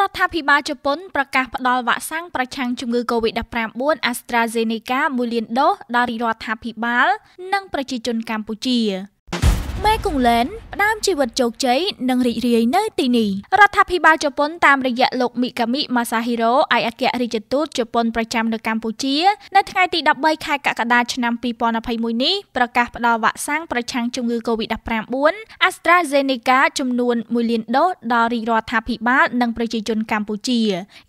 រដ្ឋាភិបាលជប៉ុនប្រកាសផ្តល់វ៉ាក់សាំងប្រឆាំងជំងឺ Covid-19 AstraZeneca 1លានដូសដល់រដ្ឋាភិបាល និងប្រជាជនកម្ពុជាមេគង់លែនផ្ដើមជីវិតជោគជ័យនិងរីករាយនៅ ទីនេះរដ្ឋាភិបាល ជប៉ុនតាមរយៈលោកមីកាមីម៉ាសាហ៊ីរ៉ូឯកអគ្គរដ្ឋទូតជប៉ុនប្រចាំនៅកម្ពុជានៅថ្ងៃទី13ខែកក្កដាឆ្នាំ2021នេះប្រកាសផ្ដល់វ៉ាក់សាំងប្រឆាំងជំងឺ Covid-19 AstraZeneca ចំនួន1លានដូសដល់រាជរដ្ឋាភិបាលនិងប្រជាជនកម្ពុជា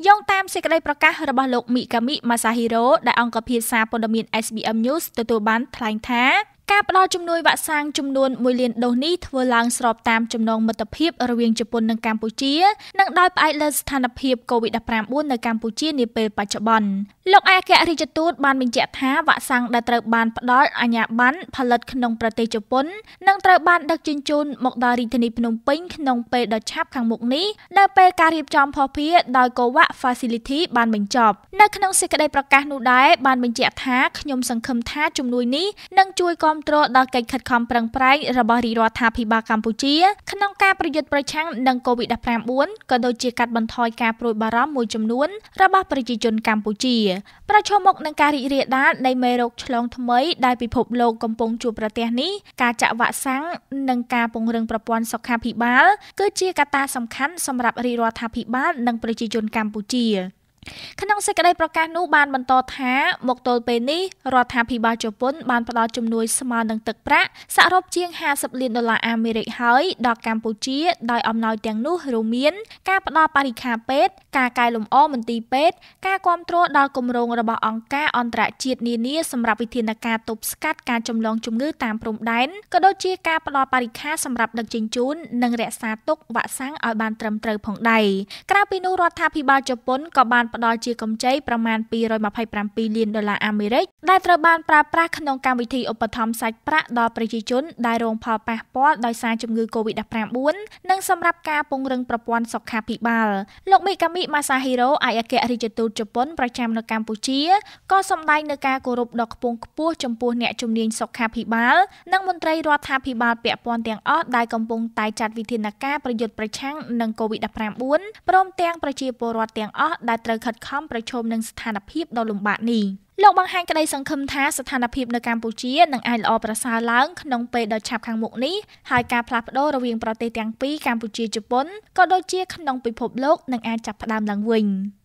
យោងតាមសេចក្តីប្រកាសរបស់លោក មីកាមីម៉ាសាហ៊ីរ៉ូដែលអង្គភាពសារព័ត៌មាន SBM News ទទួលបានថ្លែងថាការផ្ដល់ជំនួយវ៉ាក់សាំងចំនួន1លានដូសនេះធ្វើឡើងស្របតាមចំណងមិត្តភាព រវាងជប៉ុននិងកម្ពុជានិងដោយផ្អែកលើស្ថានភាព COVID-19 នៅកម្ពុជានាពេលបច្ចុប្បន្នលោកឯកអគ្គរដ្ឋទូតបានបញ្ជាក់ថាវ៉ាក់សាំងដែលត្រូវបានផ្ដល់អាជ្ញាប័ណ្ណផលិតក្នុងប្រទេសជប៉ុននឹងត្រូវបានដឹកជញ្ជូនមកដល់រាជធានីភ្នំពេញក្នុងពេលដ៏ឆាប់ខាងមុខនេះដែលពេលការរៀបចំភស្តុភារដោយ Covax Facility បានបញ្ចប់នៅក្នុងសេចក្តីប្រកាសនោះដែរបានបញ្ជាក់ថាខ្ញុំសង្ឃឹមថាជំនួយនេះនឹងជួយគាំគ្រប់គ្រងដល់កិច្ចខិតខំប្រឹងប្រែងរបស់រាជរដ្ឋាភិបាលកម្ពុជាក្នុងការប្រយុទ្ធប្រឆាំងនឹង COVID-19 ក៏ដូចជាកាត់បន្ថយការព្រួយបារម្ភមួយចំនួនរបស់ប្រជាជនកម្ពុជាប្រឈមមុខនឹងការរីករាលដាលនៃមេរោគឆ្លងថ្មីដែលពិភពលោកកំពុងជួបប្រទះនេះការចាក់វ៉ាក់សាំងនិងការពង្រឹងប្រព័ន្ធសុខាភិបាលគឺជាកត្តាសំខាន់សម្រាប់រាជរដ្ឋាភិបាលនិងប្រជាជនកម្ពុជាក្នុងសេចក្តីប្រកាសនោះបានបន្តថា មកទល់ពេលនេះរដ្ឋាភិបាលជប៉ុនបានផ្តល់ជំនួយស្មើនឹងទឹកប្រាក់សរុបជាង50លានដុល្លារអាមេរិកហើយដល់កម្ពុជា ដោយអំណោយទាំងនោះរួមមាន ការផ្តល់បរិការពេទ្យការកែលម្អមន្ទីរពេទ្យការគ្រប់គ្រងដល់គម្រោងរបស់អង្គការអន្តរជាតិនានាសម្រាប់វិធានការទប់ស្កាត់ការចម្លងជំងឺតាមព្រំដែនក៏ដូចជាការផ្តល់បរិការសម្រាប់ដឹកជញ្ជូននិងរក្សាទុកវ៉ាក់សាំងឲ្យបានត្រឹមត្រូវផងដែរក្រៅពីនោះរដ្ឋាភិបាលជប៉ុនក៏បានផ្ដល់ជាកម្ចីប្រមាណ227លានដុល្លារអាមេរិកដែលត្រូវបានប្រើប្រាស់ក្នុងកម្មវិធីឧបត្ថម្ភសាច់ប្រាក់ដល់ប្រជាជនដែលរងផលប៉ះពាល់ដោយសារជំងឺ Covid-19 និងសម្រាប់ការពង្រឹងប្រព័ន្ធសុខាភិបាលលោកមីកាមីម៉ាសាហ៊ីរ៉ូឯកអគ្គរដ្ឋទូតជប៉ុនប្រចាំនៅកម្ពុជាក៏សម្ដែងនៅការគោរពដ៏ខ្ពង់ខ្ពស់ចំពោះអ្នកជំនាញសុខាភិបាល និងមន្ត្រីរដ្ឋាភិបាលពាក់ព័ន្ធទាំងអស់ដែលកំពុងតែចាត់វិធានការប្រយុទ្ធប្រឆាំងនឹង Covid-19 ព្រមទាំងប្រជាពលរដ្ឋទាំងអស់ដែលត្រូវខិតខំប្រឈមនឹងស្ថានភាពដ៏លំបាកនេះលោកបង្ហាញក្តីសង្ឃឹមថាស្ថានភាពនៅកម្ពុជានឹងអាចល្អប្រសើរឡើងក្នុងពេលដ៏ឆាប់ខាងមុខនេះហើយការផ្លាស់ប្តូររវាងប្រទេសទាំងពីរកម្ពុជាជប៉ុនក៏ដូចជា ក្នុងពិភពលោកនឹងអាចចាប់ផ្ដើមឡើងវិញ។